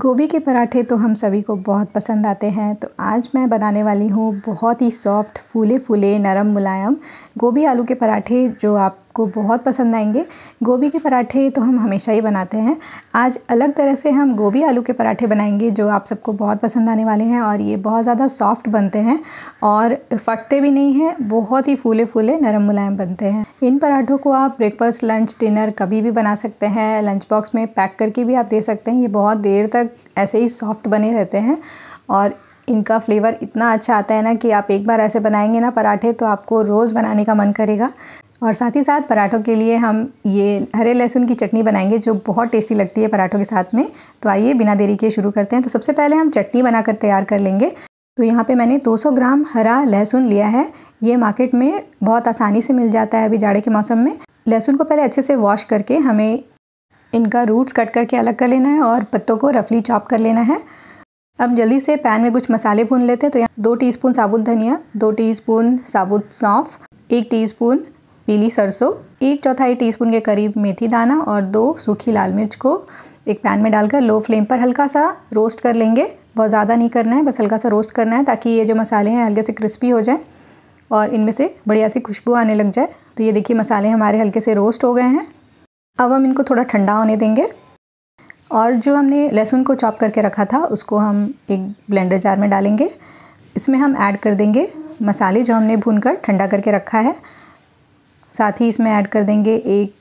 गोभी के पराठे तो हम सभी को बहुत पसंद आते हैं तो आज मैं बनाने वाली हूँ बहुत ही सॉफ्ट फूले फूले नरम मुलायम गोभी आलू के पराठे जो आप आपको बहुत पसंद आएंगे गोभी के पराठे तो हम हमेशा ही बनाते हैं आज अलग तरह से हम गोभी आलू के पराठे बनाएंगे जो आप सबको बहुत पसंद आने वाले हैं और ये बहुत ज़्यादा सॉफ्ट बनते हैं और फटते भी नहीं हैं बहुत ही फूले फूले नरम मुलायम बनते हैं इन पराठों को आप ब्रेकफास्ट लंच डिनर कभी भी बना सकते हैं लंच बॉक्स में पैक करके भी आप दे सकते हैं ये बहुत देर तक ऐसे ही सॉफ्ट बने रहते हैं और इनका फ्लेवर इतना अच्छा आता है ना कि आप एक बार ऐसे बनाएंगे ना पराठे तो आपको रोज़ बनाने का मन करेगा और साथ ही साथ पराठों के लिए हम ये हरे लहसुन की चटनी बनाएंगे जो बहुत टेस्टी लगती है पराठों के साथ में तो आइए बिना देरी के शुरू करते हैं तो सबसे पहले हम चटनी बनाकर तैयार कर लेंगे तो यहाँ पे मैंने 200 ग्राम हरा लहसुन लिया है ये मार्केट में बहुत आसानी से मिल जाता है अभी जाड़े के मौसम में लहसुन को पहले अच्छे से वॉश करके हमें इनका रूट्स कट करके अलग कर लेना है और पत्तों को रफली चॉप कर लेना है अब जल्दी से पैन में कुछ मसाले भून लेते हैं तो यहाँ दो स्पून साबुत धनिया दो स्पून साबुत सौंफ एक टीस्पून पीली सरसों एक चौथाई टीस्पून के करीब मेथी दाना और दो सूखी लाल मिर्च को एक पैन में डालकर लो फ्लेम पर हल्का सा रोस्ट कर लेंगे बहुत ज़्यादा नहीं करना है बस हल्का सा रोस्ट करना है ताकि ये जो मसाले हैं हल्के से क्रिस्पी हो जाएं और इनमें से बढ़िया सी खुशबू आने लग जाए तो ये देखिए मसाले हमारे हल्के से रोस्ट हो गए हैं अब हम इनको थोड़ा ठंडा होने देंगे और जो हमने लहसुन को चॉप करके रखा था उसको हम एक ब्लेंडर जार में डालेंगे इसमें हम ऐड कर देंगे मसाले जो हमने भून कर ठंडा करके रखा है साथ ही इसमें ऐड कर देंगे एक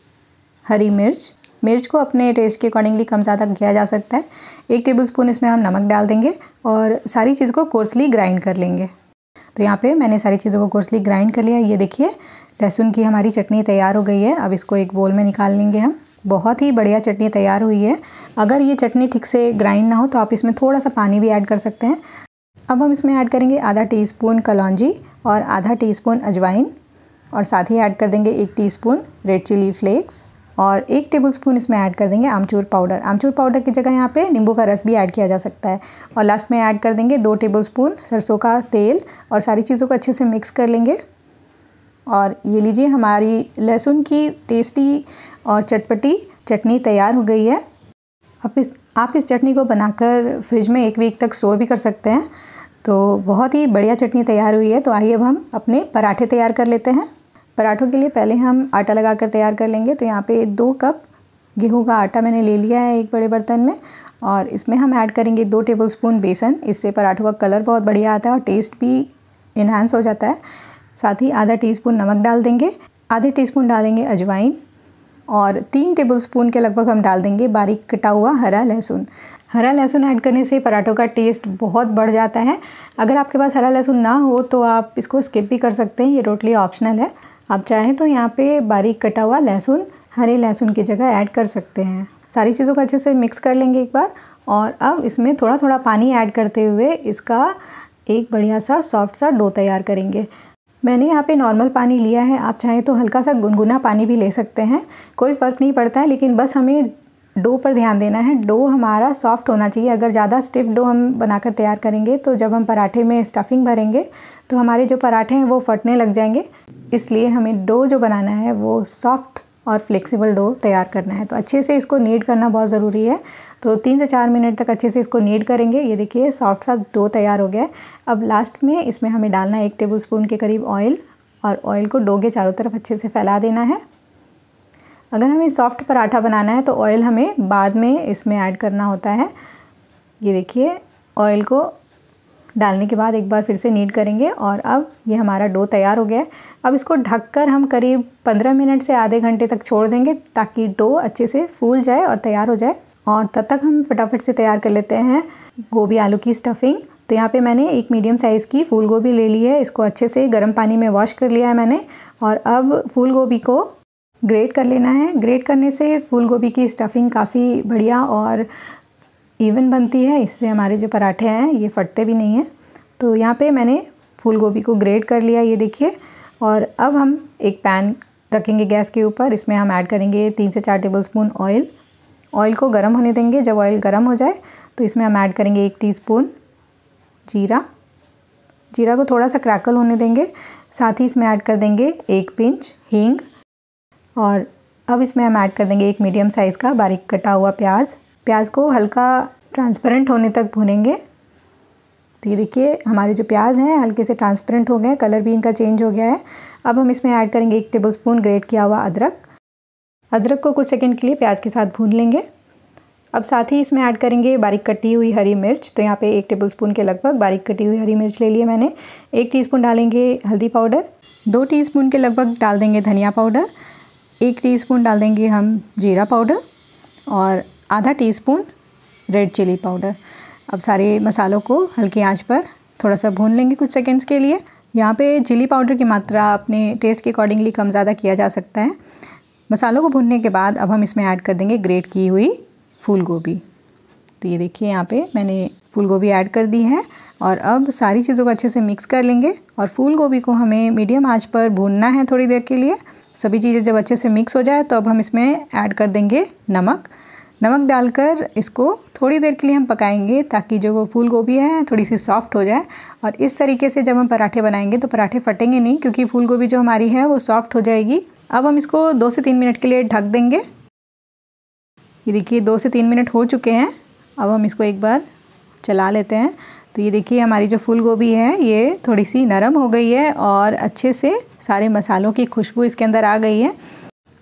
हरी मिर्च मिर्च को अपने टेस्ट के अकॉर्डिंगली कम ज़्यादा किया जा सकता है एक टेबल स्पून इसमें हम नमक डाल देंगे और सारी चीज़ को कोर्सली ग्राइंड कर लेंगे तो यहाँ पे मैंने सारी चीज़ों को कोर्सली ग्राइंड कर लिया ये देखिए लहसुन की हमारी चटनी तैयार हो गई है अब इसको एक बोल में निकाल लेंगे हम बहुत ही बढ़िया चटनी तैयार हुई है अगर ये चटनी ठीक से ग्राइंड ना हो तो आप इसमें थोड़ा सा पानी भी ऐड कर सकते हैं अब हम इसमें ऐड करेंगे आधा स्पून कलौजी और आधा टी स्पून अजवाइन और साथ ही ऐड कर देंगे एक टीस्पून रेड चिली फ्लेक्स और एक टेबलस्पून इसमें ऐड कर देंगे आमचूर पाउडर आमचूर पाउडर की जगह यहाँ पे नींबू का रस भी ऐड किया जा सकता है और लास्ट में ऐड कर देंगे दो टेबलस्पून सरसों का तेल और सारी चीज़ों को अच्छे से मिक्स कर लेंगे और ये लीजिए हमारी लहसुन की टेस्टी और चटपटी चटनी तैयार हो गई है आप इस आप इस चटनी को बनाकर फ्रिज में एक वीक तक स्टोर भी कर सकते हैं तो बहुत ही बढ़िया चटनी तैयार हुई है तो आइए अब हम अपने पराठे तैयार कर लेते हैं पराठों के लिए पहले हम आटा लगा कर तैयार कर लेंगे तो यहाँ पे दो कप गेहूं का आटा मैंने ले लिया है एक बड़े बर्तन में और इसमें हम ऐड करेंगे दो टेबल स्पून बेसन इससे पराठों का कलर बहुत बढ़िया आता है और टेस्ट भी इन्हांस हो जाता है साथ ही आधा स्पून नमक डाल देंगे आधे स्पून डालेंगे अजवाइन और तीन टेबल स्पून के लगभग हम डाल देंगे बारीक कटा हुआ हरा लहसुन हरा लहसुन ऐड करने से पराठों का टेस्ट बहुत बढ़ जाता है अगर आपके पास हरा लहसुन ना हो तो आप इसको स्किप भी कर सकते हैं ये टोटली ऑप्शनल है आप चाहें तो यहाँ पे बारीक कटा हुआ लहसुन हरे लहसुन की जगह ऐड कर सकते हैं सारी चीज़ों को अच्छे से मिक्स कर लेंगे एक बार और अब इसमें थोड़ा थोड़ा पानी ऐड करते हुए इसका एक बढ़िया सा सॉफ्ट सा डो तैयार करेंगे मैंने यहाँ पे नॉर्मल पानी लिया है आप चाहें तो हल्का सा गुनगुना पानी भी ले सकते हैं कोई फ़र्क नहीं पड़ता है लेकिन बस हमें डो पर ध्यान देना है डो हमारा सॉफ्ट होना चाहिए अगर ज़्यादा स्टिफ डो हम बनाकर तैयार करेंगे तो जब हम पराठे में स्टफिंग भरेंगे तो हमारे जो पराठे हैं वो फटने लग जाएंगे इसलिए हमें डो जो बनाना है वो सॉफ्ट और फ्लेक्सिबल डो तैयार करना है तो अच्छे से इसको नीड करना बहुत ज़रूरी है तो तीन से चार मिनट तक अच्छे से इसको नीड करेंगे ये देखिए सॉफ्ट सा डो तैयार हो गया है अब लास्ट में इसमें हमें डालना है एक टेबल स्पून के करीब ऑयल और ऑयल को डो के चारों तरफ अच्छे से फैला देना है अगर हमें सॉफ्ट पराठा बनाना है तो ऑयल हमें बाद में इसमें ऐड करना होता है ये देखिए ऑयल को डालने के बाद एक बार फिर से नीट करेंगे और अब ये हमारा डो तैयार हो गया है अब इसको ढककर हम करीब 15 मिनट से आधे घंटे तक छोड़ देंगे ताकि डो अच्छे से फूल जाए और तैयार हो जाए और तब तक हम फटाफट से तैयार कर लेते हैं गोभी आलू की स्टफिंग तो यहाँ पे मैंने एक मीडियम साइज़ की फूल गोभी ले ली है इसको अच्छे से गर्म पानी में वॉश कर लिया है मैंने और अब फूल गोभी को ग्रेट कर लेना है ग्रेट करने से फूल गोभी की स्टफिंग काफ़ी बढ़िया और इवन बनती है इससे हमारे जो पराठे हैं ये फटते भी नहीं हैं तो यहाँ पे मैंने फूल गोभी को ग्रेट कर लिया ये देखिए और अब हम एक पैन रखेंगे गैस के ऊपर इसमें हम ऐड करेंगे तीन से चार टेबल स्पून ऑयल ऑयल को गर्म होने देंगे जब ऑयल गर्म हो जाए तो इसमें हम ऐड करेंगे एक टी जीरा जीरा को थोड़ा सा क्रैकल होने देंगे साथ ही इसमें ऐड कर देंगे एक पिंच हींग और अब इसमें हम ऐड कर देंगे एक मीडियम साइज़ का बारीक कटा हुआ प्याज प्याज को हल्का ट्रांसपेरेंट होने तक भुनेंगे तो ये देखिए हमारे जो प्याज हैं हल्के से ट्रांसपेरेंट हो गए कलर भी इनका चेंज हो गया है अब हम इसमें ऐड करेंगे एक टेबल स्पून ग्रेट किया हुआ अदरक अदरक को कुछ सेकंड के लिए प्याज के साथ भून लेंगे अब साथ ही इसमें ऐड करेंगे बारीक कटी हुई हरी मिर्च तो यहाँ पे एक टेबल स्पून के लगभग बारीक कटी हुई हरी मिर्च ले लिए मैंने एक टीस्पून डालेंगे हल्दी पाउडर दो टीस्पून के लगभग डाल देंगे धनिया पाउडर एक टीस्पून डाल देंगे हम जीरा पाउडर और आधा टीस्पून रेड चिली पाउडर अब सारे मसालों को हल्की आंच पर थोड़ा सा भून लेंगे कुछ सेकंड्स के लिए यहाँ पे चिली पाउडर की मात्रा अपने टेस्ट के अकॉर्डिंगली कम ज़्यादा किया जा सकता है मसालों को भूनने के बाद अब हम इसमें ऐड कर देंगे ग्रेट की हुई फूल गोभी तो ये देखिए यहाँ पे मैंने फूल गोभी ऐड कर दी है और अब सारी चीज़ों को अच्छे से मिक्स कर लेंगे और फूल गोभी को हमें मीडियम आंच पर भूनना है थोड़ी देर के लिए सभी चीज़ें जब अच्छे से मिक्स हो जाए तो अब हम इसमें ऐड कर देंगे नमक नमक डालकर इसको थोड़ी देर के लिए हम पकाएंगे ताकि जो फूल गोभी है थोड़ी सी सॉफ्ट हो जाए और इस तरीके से जब हम पराठे बनाएंगे तो पराठे फटेंगे नहीं क्योंकि फूल गोभी जो हमारी है वो सॉफ्ट हो जाएगी अब हम इसको दो से तीन मिनट के लिए ढक देंगे ये देखिए दो से तीन मिनट हो चुके हैं अब हम इसको एक बार चला लेते हैं तो ये देखिए हमारी जो फूल गोभी है ये थोड़ी सी नरम हो गई है और अच्छे से सारे मसालों की खुशबू इसके अंदर आ गई है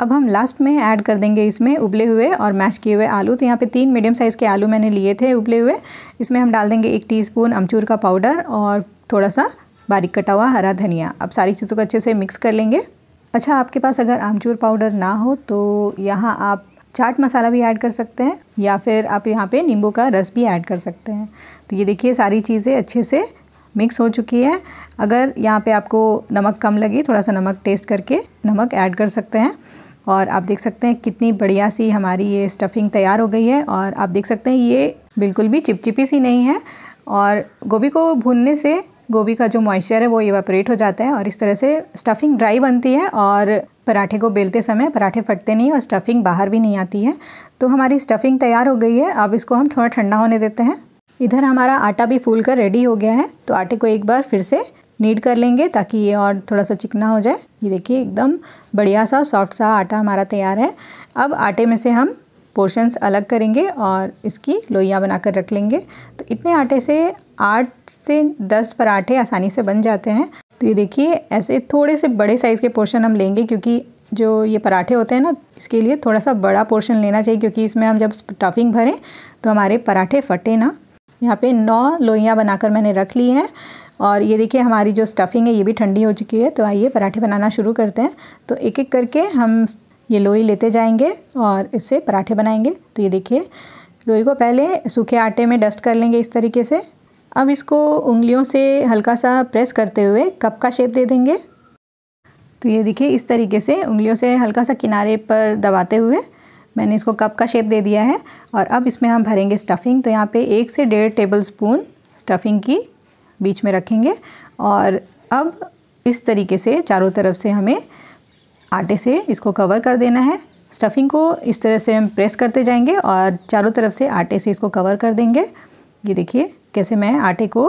अब हम लास्ट में ऐड कर देंगे इसमें उबले हुए और मैश किए हुए आलू तो यहाँ पे तीन मीडियम साइज़ के आलू मैंने लिए थे उबले हुए इसमें हम डाल देंगे एक टीस्पून अमचूर का पाउडर और थोड़ा सा बारीक कटा हुआ हरा धनिया अब सारी चीज़ों को अच्छे से मिक्स कर लेंगे अच्छा आपके पास अगर आमचूर पाउडर ना हो तो यहाँ आप चाट मसाला भी ऐड कर सकते हैं या फिर आप यहाँ पे नींबू का रस भी ऐड कर सकते हैं तो ये देखिए सारी चीज़ें अच्छे से मिक्स हो चुकी है अगर यहाँ पे आपको नमक कम लगे थोड़ा सा नमक टेस्ट करके नमक ऐड कर सकते हैं और आप देख सकते हैं कितनी बढ़िया सी हमारी ये स्टफिंग तैयार हो गई है और आप देख सकते हैं ये बिल्कुल भी चिपचिपी सी नहीं है और गोभी को भूनने से गोभी का जो मॉइस्चर है वो इवेपोरेट हो जाता है और इस तरह से स्टफिंग ड्राई बनती है और पराठे को बेलते समय पराठे फटते नहीं और स्टफिंग बाहर भी नहीं आती है तो हमारी स्टफिंग तैयार हो गई है अब इसको हम थोड़ा ठंडा होने देते हैं इधर हमारा आटा भी फूल कर रेडी हो गया है तो आटे को एक बार फिर से नीड कर लेंगे ताकि ये और थोड़ा सा चिकना हो जाए ये देखिए एकदम बढ़िया सा सॉफ्ट सा आटा हमारा तैयार है अब आटे में से हम पोर्शंस अलग करेंगे और इसकी लोइयाँ बनाकर रख लेंगे तो इतने आटे से आठ से दस पराठे आसानी से बन जाते हैं तो ये देखिए ऐसे थोड़े से बड़े साइज़ के पोर्शन हम लेंगे क्योंकि जो ये पराठे होते हैं ना इसके लिए थोड़ा सा बड़ा पोर्शन लेना चाहिए क्योंकि इसमें हम जब टफिंग भरें तो हमारे पराठे फटे ना यहाँ पे नौ लोइयाँ बनाकर मैंने रख ली हैं और ये देखिए हमारी जो स्टफिंग है ये भी ठंडी हो चुकी है तो आइए पराठे बनाना शुरू करते हैं तो एक एक करके हम ये लोई लेते जाएंगे और इससे पराठे बनाएंगे तो ये देखिए लोई को पहले सूखे आटे में डस्ट कर लेंगे इस तरीके से अब इसको उंगलियों से हल्का सा प्रेस करते हुए कप का शेप दे देंगे तो ये देखिए इस तरीके से उंगलियों से हल्का सा किनारे पर दबाते हुए मैंने इसको कप का शेप दे दिया है और अब इसमें हम भरेंगे स्टफ़िंग तो यहाँ पे एक से डेढ़ टेबल स्पून स्टफ़िंग की बीच में रखेंगे और अब इस तरीके से चारों तरफ से हमें आटे से इसको कवर कर देना है स्टफ़िंग को इस तरह से हम प्रेस करते जाएंगे और चारों तरफ से आटे से इसको कवर कर देंगे ये देखिए कैसे मैं आटे को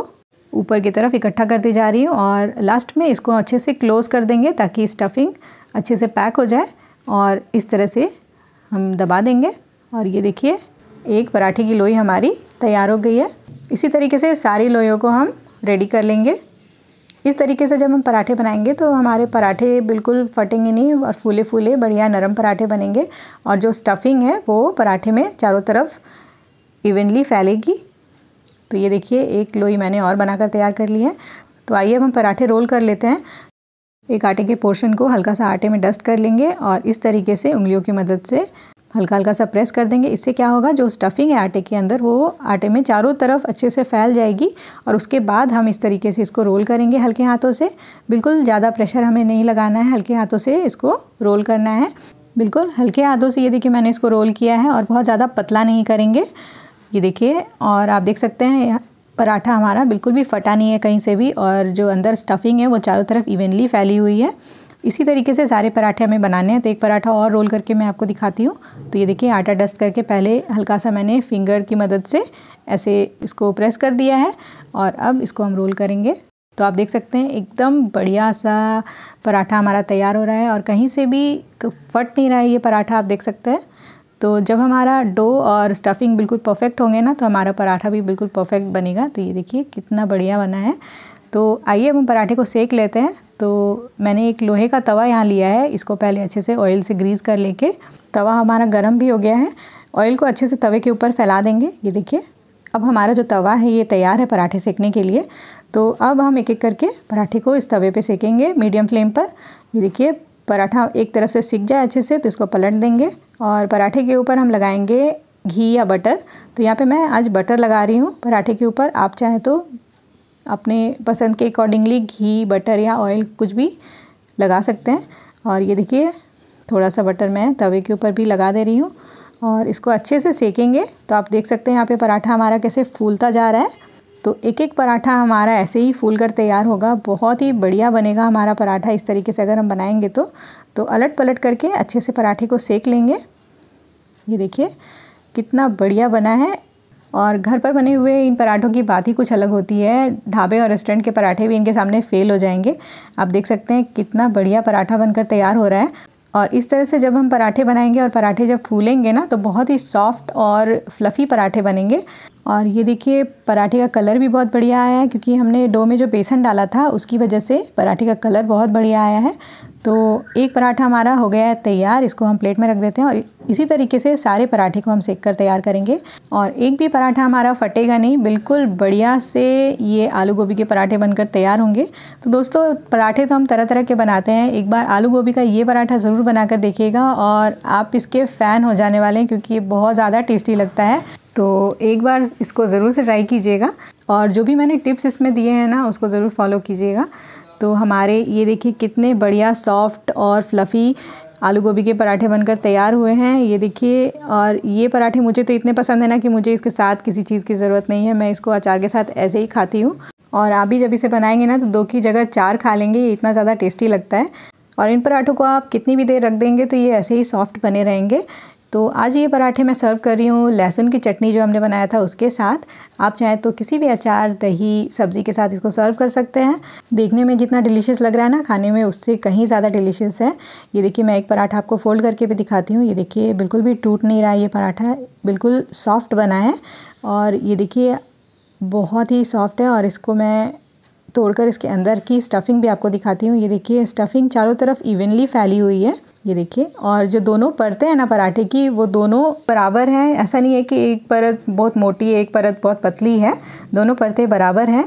ऊपर की तरफ इकट्ठा करती जा रही हूँ और लास्ट में इसको अच्छे से क्लोज़ कर देंगे ताकि स्टफ़िंग अच्छे से पैक हो जाए और इस तरह से हम दबा देंगे और ये देखिए एक पराठे की लोई हमारी तैयार हो गई है इसी तरीके से सारी लोइयों को हम रेडी कर लेंगे इस तरीके से जब हम पराठे बनाएंगे तो हमारे पराठे बिल्कुल फटेंगे नहीं और फूले फूले बढ़िया नरम पराठे बनेंगे और जो स्टफिंग है वो पराठे में चारों तरफ इवेंटली फैलेगी तो ये देखिए एक लोई मैंने और बनाकर तैयार कर ली है तो आइए हम पराठे रोल कर लेते हैं एक आटे के पोर्शन को हल्का सा आटे में डस्ट कर लेंगे और इस तरीके से उंगलियों की मदद से हल्का हल्का सा प्रेस कर देंगे इससे क्या होगा जो स्टफिंग है आटे के अंदर वो आटे में चारों तरफ अच्छे से फैल जाएगी और उसके बाद हम इस तरीके से इसको रोल करेंगे हल्के हाथों से बिल्कुल ज़्यादा प्रेशर हमें नहीं लगाना है हल्के हाथों से इसको रोल करना है बिल्कुल हल्के हाथों से ये देखिए मैंने इसको रोल किया है और बहुत ज़्यादा पतला नहीं करेंगे ये देखिए और आप देख सकते हैं पराठा हमारा बिल्कुल भी फटा नहीं है कहीं से भी और जो अंदर स्टफिंग है वो चारों तरफ इवेंटली फैली हुई है इसी तरीके से सारे पराठे हमें बनाने हैं तो एक पराठा और रोल करके मैं आपको दिखाती हूँ तो ये देखिए आटा डस्ट करके पहले हल्का सा मैंने फिंगर की मदद से ऐसे इसको प्रेस कर दिया है और अब इसको हम रोल करेंगे तो आप देख सकते हैं एकदम बढ़िया सा पराठा हमारा तैयार हो रहा है और कहीं से भी फट नहीं रहा है ये पराठा आप देख सकते हैं तो जब हमारा डो और स्टफिंग बिल्कुल परफेक्ट होंगे ना तो हमारा पराठा भी बिल्कुल परफेक्ट बनेगा तो ये देखिए कितना बढ़िया बना है तो आइए हम पराठे को सेक लेते हैं तो मैंने एक लोहे का तवा यहाँ लिया है इसको पहले अच्छे से ऑयल से ग्रीस कर लेके तवा हमारा गर्म भी हो गया है ऑयल को अच्छे से तवे के ऊपर फैला देंगे ये देखिए अब हमारा जो तवा है ये तैयार है पराठे सेकने के लिए तो अब हम एक एक करके पराठे को इस तवे पे सेकेंगे मीडियम फ्लेम पर ये देखिए पराठा एक तरफ से सीख जाए अच्छे से तो इसको पलट देंगे और पराठे के ऊपर हम लगाएंगे घी या बटर तो यहाँ पे मैं आज बटर लगा रही हूँ पराठे के ऊपर आप चाहें तो अपने पसंद के अकॉर्डिंगली घी बटर या ऑयल कुछ भी लगा सकते हैं और ये देखिए थोड़ा सा बटर मैं तवे के ऊपर भी लगा दे रही हूँ और इसको अच्छे से सेकेंगे तो आप देख सकते हैं यहाँ पे पराठा हमारा कैसे फूलता जा रहा है तो एक एक पराठा हमारा ऐसे ही फूल कर तैयार होगा बहुत ही बढ़िया बनेगा हमारा पराठा इस तरीके से अगर हम बनाएंगे तो तो अलट पलट करके अच्छे से पराठे को सेक लेंगे ये देखिए कितना बढ़िया बना है और घर पर बने हुए इन पराठों की बात ही कुछ अलग होती है ढाबे और रेस्टोरेंट के पराठे भी इनके सामने फेल हो जाएंगे आप देख सकते हैं कितना बढ़िया पराठा बनकर तैयार हो रहा है और इस तरह से जब हम पराठे बनाएंगे और पराठे जब फूलेंगे ना तो बहुत ही सॉफ्ट और फ्लफ़ी पराठे बनेंगे और ये देखिए पराठे का कलर भी बहुत बढ़िया आया है क्योंकि हमने डो में जो बेसन डाला था उसकी वजह से पराठे का कलर बहुत बढ़िया आया है तो एक पराठा हमारा हो गया है तैयार इसको हम प्लेट में रख देते हैं और इसी तरीके से सारे पराठे को हम सेक कर तैयार करेंगे और एक भी पराठा हमारा फटेगा नहीं बिल्कुल बढ़िया से ये आलू गोभी के पराठे बनकर तैयार होंगे तो दोस्तों पराठे तो हम तरह तरह के बनाते हैं एक बार आलू गोभी का ये पराठा ज़रूर बनाकर देखिएगा और आप इसके फ़ैन हो जाने वाले हैं क्योंकि ये बहुत ज़्यादा टेस्टी लगता है तो एक बार इसको ज़रूर से ट्राई कीजिएगा और जो भी मैंने टिप्स इसमें दिए हैं ना उसको ज़रूर फॉलो कीजिएगा तो हमारे ये देखिए कितने बढ़िया सॉफ्ट और फ्लफ़ी आलू गोभी के पराठे बनकर तैयार हुए हैं ये देखिए और ये पराठे मुझे तो इतने पसंद है ना कि मुझे इसके साथ किसी चीज़ की ज़रूरत नहीं है मैं इसको अचार के साथ ऐसे ही खाती हूँ और आप भी जब इसे बनाएंगे ना तो दो की जगह चार खा लेंगे ये इतना ज़्यादा टेस्टी लगता है और इन पराठों को आप कितनी भी देर रख देंगे तो ये ऐसे ही सॉफ्ट बने रहेंगे तो आज ये पराठे मैं सर्व कर रही हूँ लहसुन की चटनी जो हमने बनाया था उसके साथ आप चाहें तो किसी भी अचार दही सब्ज़ी के साथ इसको सर्व कर सकते हैं देखने में जितना डिलीशियस लग रहा है ना खाने में उससे कहीं ज़्यादा डिलीशियस है ये देखिए मैं एक पराठा आपको फ़ोल्ड करके भी दिखाती हूँ ये देखिए बिल्कुल भी टूट नहीं रहा है ये पराठा बिल्कुल सॉफ्ट बना है और ये देखिए बहुत ही सॉफ्ट है और इसको मैं तोड़कर इसके अंदर की स्टफ़िंग भी आपको दिखाती हूँ ये देखिए स्टफ़िंग चारों तरफ इवनली फैली हुई है ये देखिए और जो दोनों परतें हैं ना पराठे की वो दोनों बराबर हैं ऐसा नहीं है कि एक परत बहुत मोटी है एक परत बहुत पतली है दोनों परतें बराबर हैं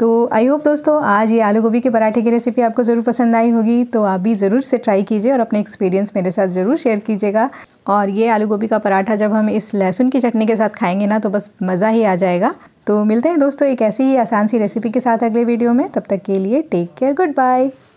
तो आई होप दोस्तों आज ये आलू गोभी के पराठे की रेसिपी आपको ज़रूर पसंद आई होगी तो आप भी ज़रूर से ट्राई कीजिए और अपने एक्सपीरियंस मेरे साथ ज़रूर शेयर कीजिएगा और ये आलू गोभी का पराठा जब हम इस लहसुन की चटनी के साथ खाएंगे ना तो बस मज़ा ही आ जाएगा तो मिलते हैं दोस्तों एक ऐसी ही आसान सी रेसिपी के साथ अगले वीडियो में तब तक के लिए टेक केयर गुड बाय